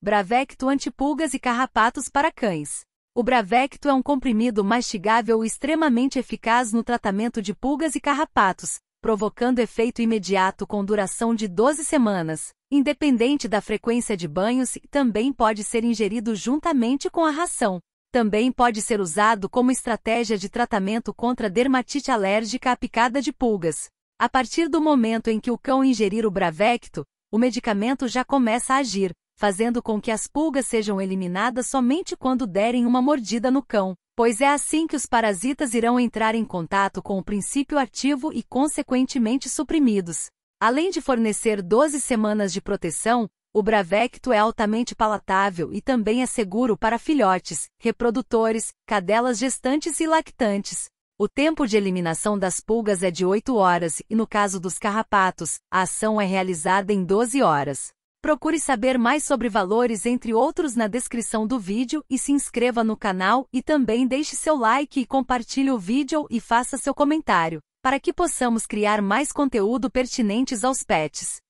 Bravecto antipulgas e carrapatos para cães. O Bravecto é um comprimido mastigável extremamente eficaz no tratamento de pulgas e carrapatos, provocando efeito imediato com duração de 12 semanas, independente da frequência de banhos e também pode ser ingerido juntamente com a ração. Também pode ser usado como estratégia de tratamento contra dermatite alérgica à picada de pulgas. A partir do momento em que o cão ingerir o Bravecto, o medicamento já começa a agir, fazendo com que as pulgas sejam eliminadas somente quando derem uma mordida no cão, pois é assim que os parasitas irão entrar em contato com o princípio ativo e consequentemente suprimidos. Além de fornecer 12 semanas de proteção, o Bravecto é altamente palatável e também é seguro para filhotes, reprodutores, cadelas gestantes e lactantes. O tempo de eliminação das pulgas é de 8 horas e, no caso dos carrapatos, a ação é realizada em 12 horas. Procure saber mais sobre valores entre outros na descrição do vídeo e se inscreva no canal e também deixe seu like e compartilhe o vídeo e faça seu comentário, para que possamos criar mais conteúdo pertinentes aos pets.